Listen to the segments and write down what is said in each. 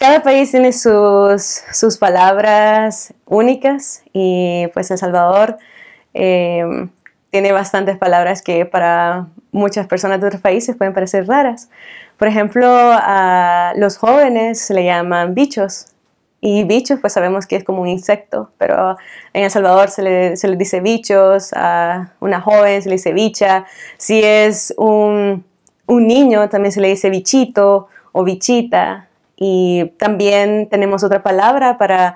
Cada país tiene sus, sus palabras únicas y pues El Salvador eh, tiene bastantes palabras que para muchas personas de otros países pueden parecer raras. Por ejemplo, a los jóvenes se le llaman bichos y bichos pues sabemos que es como un insecto, pero en El Salvador se le, dice bichos, a una joven se le dice bicha, si es un, un niño también se le dice bichito o bichita, y también tenemos otra palabra para,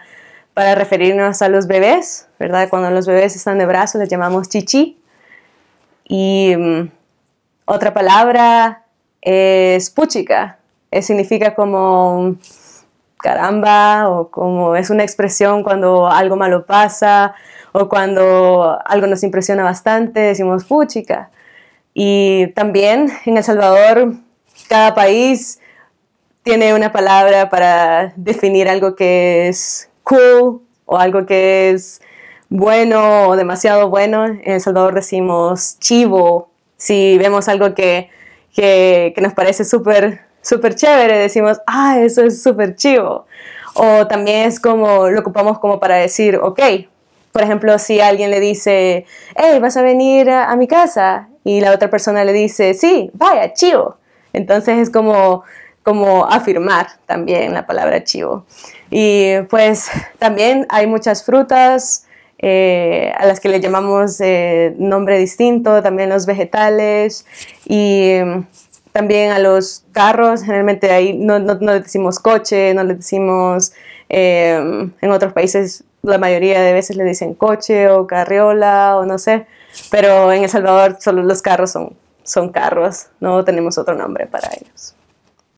referirnos a los bebés, ¿verdad? Cuando los bebés están de brazos les llamamos chichi. Y mm, otra palabra es puchica, eh, significa como caramba o como es una expresión cuando algo malo pasa o cuando algo nos impresiona bastante, decimos puchica. Y también en El Salvador, cada país tiene una palabra para definir algo que es cool o algo que es bueno o demasiado bueno. En El Salvador decimos chivo. Si vemos algo que, nos parece súper súper chévere, decimos, ah, eso es súper chivo. O también es como, lo ocupamos como para decir, ok. Por ejemplo, si alguien le dice, hey, vas a venir a mi casa, y la otra persona le dice, sí, vaya, chivo. Entonces es como como afirmar también la palabra chivo. Y pues también hay muchas frutas eh, a las que le llamamos eh, nombre distinto, también los vegetales y mm, también a los carros, generalmente ahí no, no, decimos coche, no le decimos, em, en otros países la mayoría de veces le dicen coche o carriola o no sé, pero en El Salvador solo los carros son, son carros, no tenemos otro nombre para ellos.